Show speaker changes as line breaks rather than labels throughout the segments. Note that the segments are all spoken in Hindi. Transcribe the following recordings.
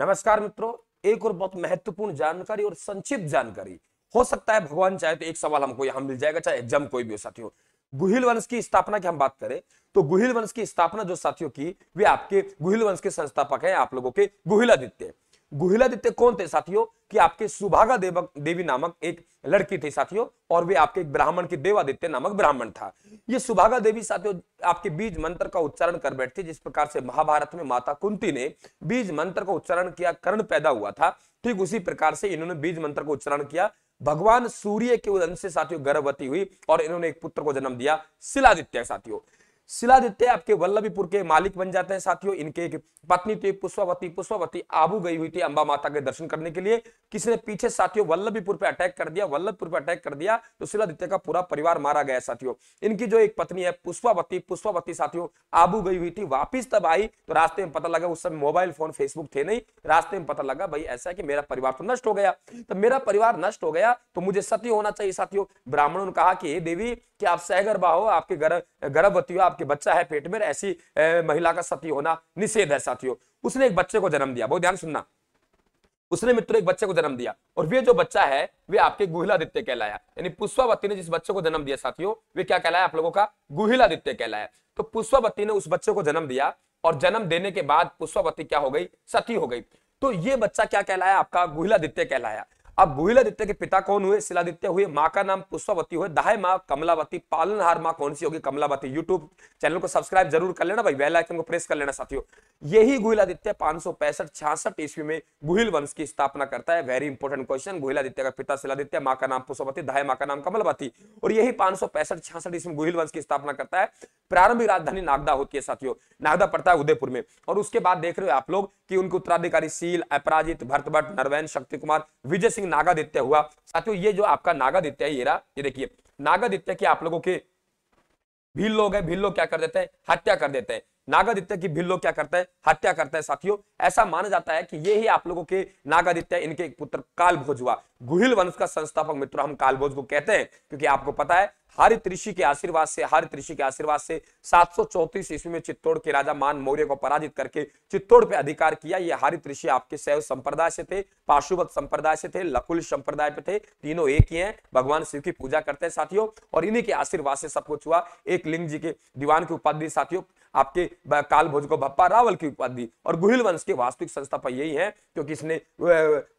नमस्कार मित्रों एक और बहुत महत्वपूर्ण जानकारी और संक्षिप्त जानकारी हो सकता है भगवान चाहे तो एक सवाल हमको यहाँ मिल जाएगा चाहे एग्जाम कोई भी हो साथियों गुहिल वंश की स्थापना की हम बात करें तो गुहिल वंश की स्थापना जो साथियों की वे आपके गुहिल वंश के संस्थापक हैं आप लोगों के गुहिल आदित्य गुहिलादित्य कौन थे साथियों कि आपके सुभागा देवक देवी नामक एक लड़की थी साथियों और वे आपके ब्राह्मण की देवादित्य नामक ब्राह्मण था ये सुभागा देवी साथियों आपके बीज मंत्र का उच्चारण कर बैठती जिस प्रकार से महाभारत में माता कुंती ने बीज मंत्र का उच्चारण किया कर्ण पैदा हुआ था ठीक उसी प्रकार से इन्होंने बीज मंत्र का उच्चारण किया भगवान सूर्य के उदन से साथियों गर्भवती हुई और इन्होंने एक पुत्र को जन्म दिया शिलादित्य साथियों शिलादित्य आपके वल्लभीपुर के मालिक बन जाते हैं साथियों इनके एक पत्नी थी पुष्पावती पुष्पावती आबू गई हुई थी अंबा माता के दर्शन करने के लिए किसी ने पीछे साथियों वल्लभीपुर पे अटैक कर दिया वल्लभपुर पे अटैक कर दिया तो शिलादित्य का पूरा परिवार मारा गया साथियों इनकी जो एक पत्नी है पुष्पावती पुष्पावती साथियों आबू गई हुई थी वापिस तब आई तो रास्ते में पता लगा उस समय मोबाइल फोन फेसबुक थे नहीं रास्ते में पता लगा भाई ऐसा है कि मेरा परिवार तो नष्ट हो गया तो मेरा परिवार नष्ट हो गया तो मुझे सत्य होना चाहिए साथियों ब्राह्मणों ने कहा कि हे देवी कि आप सहगर्भा हो आपके घर गर्भवती हो आपके बच्चा है पेट में ऐसी महिला का सती होना निषेध है साथियों उसने एक बच्चे को जन्म दिया बहुत ध्यान सुनना उसने मित्रों एक बच्चे को जन्म दिया और वे जो बच्चा है वे आपके गुहिलादित्य कहलाया यानी पुष्पावती ने जिस बच्चे को जन्म दिया साथियों वे क्या कहलाया आप लोगों का गुहिलादित्य कहलाया तो पुष्पावती ने उस बच्चे को जन्म दिया और जन्म देने के बाद पुष्पावती क्या हो गई सती हो गई तो ये बच्चा क्या कहलाया आपका गुहिलादित्य कहलाया अब भूलादित्य के पिता कौन हुए शिलादित्य हुए माँ का नाम पुष्पावती हुए दहाय माँ कमलावती पालनहार माँ कौन सी होगी कमलावती यूट्यूब चैनल को सब्सक्राइब जरूर कर लेना भाई बेल आइकन को प्रेस कर लेना साथियों यही गुहिलादित्य पांच सौ पैंसठ छियासठ ईस्वी में गुहिल वंश की स्थापना करता है वेरी इंपॉर्टेंट क्वेश्चन गुहिलादित्य का पिता शिलादित्य माँ का नाम पुष्पति धाय माँ का नाम कमलवती और यही पांच सौ पैंसठ छियासठ ईस्वी में गुहिल वंश की स्थापना करता है प्रारंभिक राजधानी नागदा होती है साथियों नागदा पड़ता है उदयपुर में और उसके बाद देख रहे हो आप लोग कि उनके उत्तराधिकारी सील अपराजित भरतभट नरवैन शक्ति कुमार विजय सिंह नागादित्य हुआ साथियों ये जो आपका नागादित्य है ये ये देखिए नागादित्य की आप लोगों के भील लोग है भील लोग क्या कर देते हैं हत्या कर देते हैं नागादित्य की भिल्लो क्या करता है हत्या करता है साथियों ऐसा माना जाता है कि ये ही आप लोगों के नागादित्य इनके पुत्र कालभोज हुआ गुहिल वंश का संस्थापक मित्र हम कालभोज को कहते हैं क्योंकि आपको पता है हरित ऋषि के आशीर्वाद से हरित ऋषि के आशीर्वाद से सात ईस्वी में चित्तौड़ के राजा मान मौर्य को पराजित करके चित्तौड़ पे अधिकार किया ये हरित ऋषि आपके सैव संप्रदाय से थे पाशुपत संप्रदाय से थे लकुल संप्रदाय पे थे तीनों एक ही हैं भगवान शिव की पूजा करते हैं साथियों और इन्हीं के आशीर्वाद से सब कुछ हुआ एक लिंग जी के दीवान की उपाधि साथियों आपके काल भोज को बप्पा रावल की उपाधि और गुहिल वंश के वास्तविक संस्थापक यही है क्योंकि इसने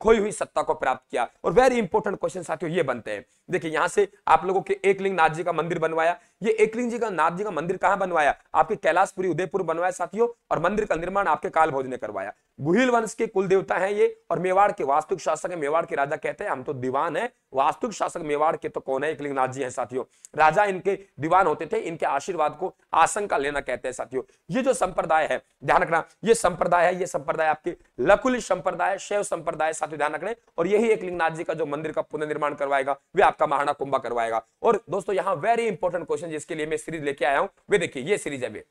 खोई हुई सत्ता को प्राप्त किया और वेरी इंपोर्टेंट क्वेश्चन साथियों ये बनते हैं देखिए यहाँ से आप लोगों के एक लिंग नाथ जी का मंदिर बनवाया ये एकलिंग जी का नाथ जी का मंदिर कहाँ बनवाया आपके कैलाशपुरी उदयपुर बनवाया साथियों और मंदिर का निर्माण आपके काल भोज ने करवाया गुहिल वंश के कुल देवता है ये और मेवाड़ के वास्तुक शासक है मेवाड़ के राजा कहते हैं हम तो दीवान है वास्तुक शासक मेवाड़ के तो कौन है एकलिंगनाथ जी हैं साथियों राजा इनके दीवान होते थे इनके आशीर्वाद को आशंका लेना कहते हैं साथियों ये जो संप्रदाय है ध्यान रखना ये संप्रदाय है ये संप्रदाय आपके लकुल संप्रदाय शैव संप्रदाय साथियों ध्यान रखना और यही एकलिंगनाथ जी का जो मंदिर का पुनर्निर्माण करवाएगा वे आपका महाना कुंभा करवाएगा और दोस्तों यहाँ वेरी इंपॉर्टेंट क्वेश्चन जिसके लिए मैं सीरीज लेके आया हूँ वे देखिए ये सीरीज है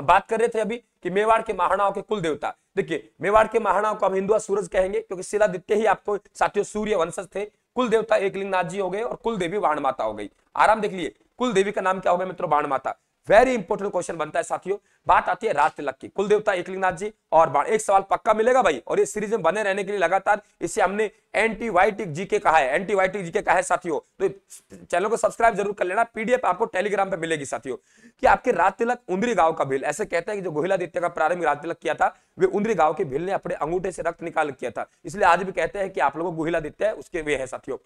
अब बात कर रहे थे अभी कि मेवाड़ के महाराणाओं के कुल देवता देखिए मेवाड़ के महाराणाओं को हम हिंदुआ सूरज कहेंगे क्योंकि शिलादित्य ही आपको साथियों सूर्य वंशज थे कुल देवता लिंगनाथ जी हो गए और कुल देवी वाहन माता हो गई आराम देख लिए कुल देवी का नाम क्या होगा मित्रों बाण माता वेरी इंपोर्टेंट क्वेश्चन बनता है साथियों बात आती है राज तिलक की कुल देवता एकलिंगनाथ जी और बाण एक सवाल पक्का मिलेगा भाई और ये सीरीज में बने रहने के लिए लगातार इसे हमने एंटीबायोटिक जी के कहा है एंटीबायोटिक जी के कहा है साथियों तो चैनल को सब्सक्राइब जरूर कर लेना पीडीएफ आपको टेलीग्राम पे मिलेगी साथियों कि आपके राज तिलक उंदरी गांव का भील ऐसे कहते हैं कि जो गोहिला गोहिलादित्य का प्रारंभिक राज तिलक किया था वे उंदरी गांव के भील ने अपने अंगूठे से रक्त निकाल किया था इसलिए आज भी कहते हैं कि आप लोगों को गोहिला गोहिलादित्य उसके वे है साथियों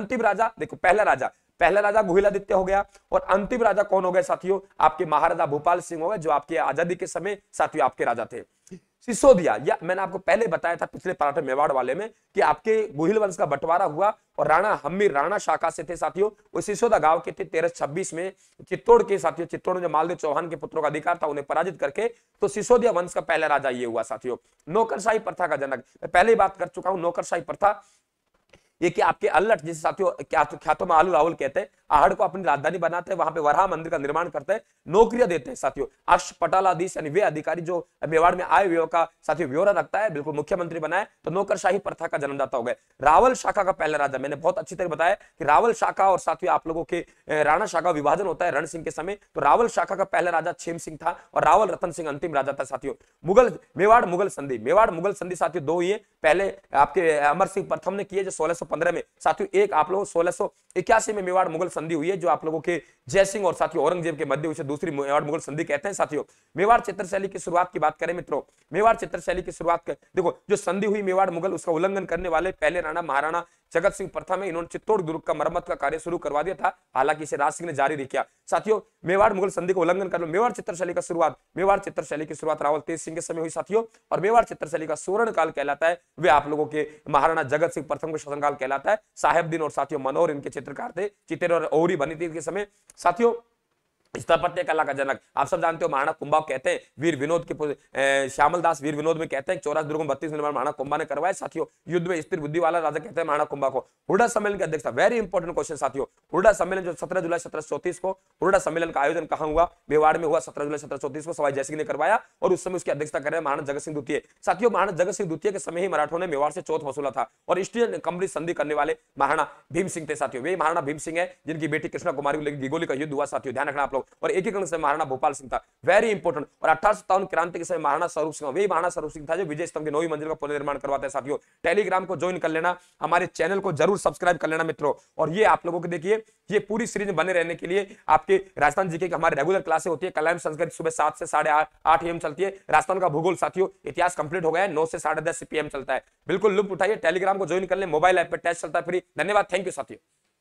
अंतिम राजा देखो पहला राजा पहला राजा गुहिलादित्य हो गया और अंतिम राजा कौन हो गए साथियों आपके महाराजा भोपाल सिंह हो गए जो आपके आजादी के समय साथियों आपके राजा थे सिसोदिया या मैंने आपको पहले बताया था पिछले पराठे मेवाड़ वाले में कि आपके गुहिल वंश का बंटवारा हुआ और राणा हम्मी राणा शाखा से थे साथियों सिसोदा गांव के थे तेरह छब्बीस में चित्तौड़ के साथियों चित्तौड़ में जो मालदेव चौहान के पुत्रों का अधिकार था उन्हें पराजित करके तो सिसोदिया वंश का पहला राजा ये हुआ साथियों नौकरशाही प्रथा का जनक मैं पहले बात कर चुका हूं नौकरशाही प्रथा ये कि आपके अल्लट जैसे साथियों क्या ख्यातों तो, में आलू राहुल कहते हैं आहड़ को अपनी राजधानी बनाते हैं वहां पे वराह मंदिर का निर्माण करते हैं नौकरियां देते हैं साथियों अश पटालाधीश यानी वे अधिकारी जो मेवाड़ में आए हुए का साथियों ब्यौरा रखता है बिल्कुल मुख्यमंत्री बनाए तो नौकरशाही प्रथा का जन्मदाता हो गए रावल शाखा का पहला राजा मैंने बहुत अच्छी तरह बताया कि रावल शाखा और साथियों आप लोगों के राणा शाखा विभाजन होता है रण सिंह के समय तो रावल शाखा का पहला राजा छेम सिंह था और रावल रतन सिंह अंतिम राजा था साथियों मुगल मेवाड़ मुगल संधि मेवाड़ मुगल संधि साथियों दो ये पहले आपके अमर सिंह प्रथम ने किए जो सोलह 1515 में साथियों एक आप लोगों सोलह इक्यासी में मेवाड़ मुगल संधि हुई है जो आप लोगों के जयसिंह और साथियों औरंगजेब के मध्य उसे दूसरी मेवाड़ मुगल संधि कहते हैं साथियों मेवाड़ चित्रशैली की शुरुआत की बात करें मित्रों मेवाड़ चित्रशैली की शुरुआत देखो जो संधि हुई मेवाड़ मुगल उसका उल्लंघन करने वाले पहले राणा महाराणा जगत सिंह प्रथम है इन्होंने चित्तौड़ दुर्ग का मरम्मत का कार्य शुरू करवा दिया था हालांकि इसे राज सिंह ने जारी किया साथियों मेवाड़ मुगल संधि का उल्लंघन कर लो मेवाड़ चित्रशैली का शुरुआत मेवाड़ चित्रशैली की शुरुआत रावल तेज सिंह के समय हुई साथियों और मेवाड़ चित्रशैली का सुवर्ण काल कहलाता है वे आप लोगों के महाराणा जगत सिंह प्रथम का शासनकाल कहलाता है दिन और साथियों मनोहर इनके चित्रकार थे चित्र और ओरी बनी थी इनके समय साथियों स्थापत्य कला का जनक आप सब जानते हो महाराणा कुंभा कहते हैं वीर विनोद के श्यामल दास वीर विनोद में कहते हैं चौरास दुर्गम बत्तीस निर्माण महाराणा कुंभा ने करवाया साथियों युद्ध में स्थिर बुद्धि वाला राजा कहते हैं महाराणा कुंभा को हुडा सम्मेलन के अध्यक्ष था वेरी इंपॉर्टेंट क्वेश्चन साथियों हुरडा सम्मेलन जो सत्रह जुलाई सत्रह चौतीस को हुरडा सम्मेलन का आयोजन कहा हुआ मेवाड़ में हुआ सत्रह जुलाई सत्रह चौतीस को सवाई जयसिंह ने करवाया और उस समय उसकी अध्यक्षता कर रहे महाराणा जगत सिंह द्वितीय साथियों महाराज जगत सिंह द्वितीय के समय ही मराठों ने मेवाड़ से चौथ वसूला था और ईस्ट कंपनी संधि करने वाले महाराणा भीम सिंह थे साथियों वे महाराणा भीम सिंह है जिनकी बेटी कृष्णा कुमारी को लेकर गिगोली का युद्ध हुआ साथियों ध्यान रखना आप लोग और एकीकरण से महाराणा भोपाल सिंह था वेरी इंपॉर्टेंट और अठारह क्रांति के समय महाराणा स्वरूप सिंह वही महाराणा स्वरूप सिंह था जो विजय स्तंभ की नौवीं मंजिल का पुनर्निर्माण करवाते हैं साथियों टेलीग्राम को ज्वाइन कर लेना हमारे चैनल को जरूर सब्सक्राइब कर लेना मित्रों और ये आप लोगों को देखिए ये पूरी सीरीज बने रहने के लिए आपके राजस्थान जीके की हमारे रेगुलर क्लासे होती है कलाम संस्कृत सुबह सात से साढ़े आठ एम चलती है राजस्थान का भूगोल साथियों इतिहास कंप्लीट हो गया है नौ से साढ़े दस पीएम चलता है बिल्कुल लुप्त उठाइए टेलीग्राम को ज्वाइन कर ले मोबाइल ऐप पर टेस्ट चलता है फ्री धन्यवाद थैंक यू साथियों